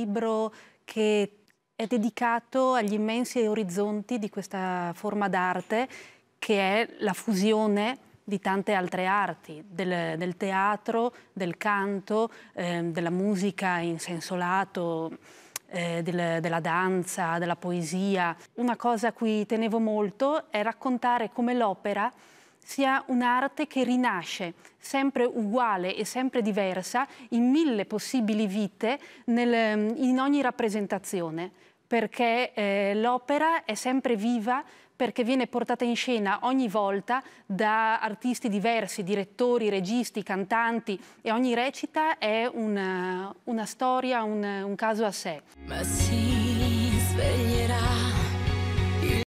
libro che è dedicato agli immensi orizzonti di questa forma d'arte che è la fusione di tante altre arti, del, del teatro, del canto, eh, della musica in senso lato, eh, del, della danza, della poesia. Una cosa a cui tenevo molto è raccontare come l'opera sia un'arte che rinasce, sempre uguale e sempre diversa, in mille possibili vite, nel, mm, in ogni rappresentazione, perché eh, l'opera è sempre viva, perché viene portata in scena ogni volta da artisti diversi, direttori, registi, cantanti e ogni recita è una, una storia, un, un, caso a sé. Ma si sveglierà